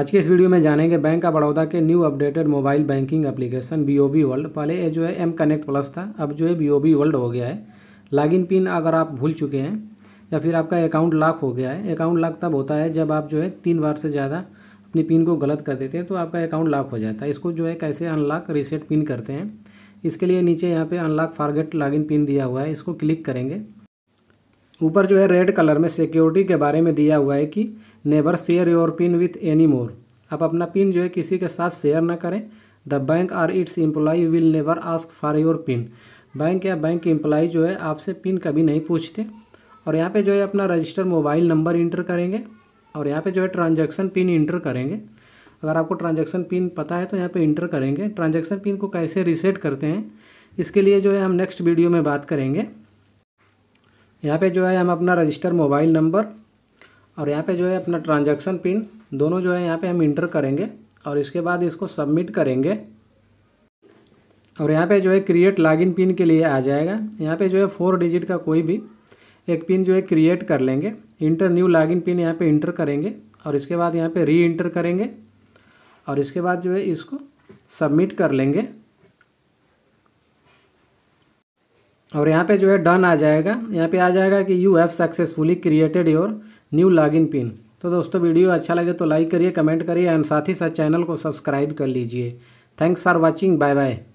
आज के इस वीडियो में जानेंगे बैंक ऑफ बड़ौदा के new updated mobile banking application B O B world पहले ये जो है एम कनेक्ट प्लस था अब जो है बी ओ बी वर्ल्ड हो गया है लॉगिन पिन अगर आप भूल चुके हैं या फिर आपका अकाउंट लॉक हो गया है अकाउंट लॉक तब होता है जब आप जो है तीन बार से ज़्यादा अपनी पिन को गलत कर देते हैं तो आपका अकाउंट लॉक हो जाता है इसको जो है कैसे अनलॉक रीसेट पिन करते हैं इसके लिए नीचे यहाँ पर अनलॉक फारगेट लॉगिन पिन दिया हुआ है इसको क्लिक करेंगे ऊपर जो है रेड कलर में सिक्योरिटी के बारे में दिया हुआ है कि never share your PIN with any more आप अपना पिन जो है किसी के साथ शेयर ना करें the bank or its employee will never ask for your PIN bank या बैंक एम्प्लॉई जो है आपसे पिन कभी नहीं पूछते और यहाँ पे जो है अपना रजिस्टर मोबाइल नंबर इंटर करेंगे और यहाँ पे जो है ट्रांजैक्शन पिन इंटर करेंगे अगर आपको ट्रांजैक्शन पिन पता है तो यहाँ पे इंटर करेंगे ट्रांजैक्शन पिन को कैसे रीसेट करते हैं इसके लिए जो है हम नेक्स्ट वीडियो में बात करेंगे यहाँ पे जो है हम अपना रजिस्टर मोबाइल नंबर और यहाँ पे जो है अपना ट्रांजैक्शन पिन दोनों जो है यहाँ पे हम इंटर करेंगे और इसके बाद इसको सबमिट करेंगे और यहाँ पे जो है क्रिएट लॉगिन पिन के लिए आ जाएगा यहाँ पे जो है फोर डिजिट का कोई भी एक पिन जो है क्रिएट कर लेंगे इंटर न्यू लॉगिन पिन यहाँ पे इंटर करेंगे और इसके बाद यहाँ पे री इंटर करेंगे और इसके बाद जो है इसको सबमिट कर लेंगे और यहाँ पे जो है डन आ जाएगा यहाँ पे आ जाएगा कि you have successfully created your new login PIN तो दोस्तों वीडियो अच्छा लगे तो लाइक करिए कमेंट करिए एंड साथ ही साथ चैनल को सब्सक्राइब कर लीजिए thanks for watching bye bye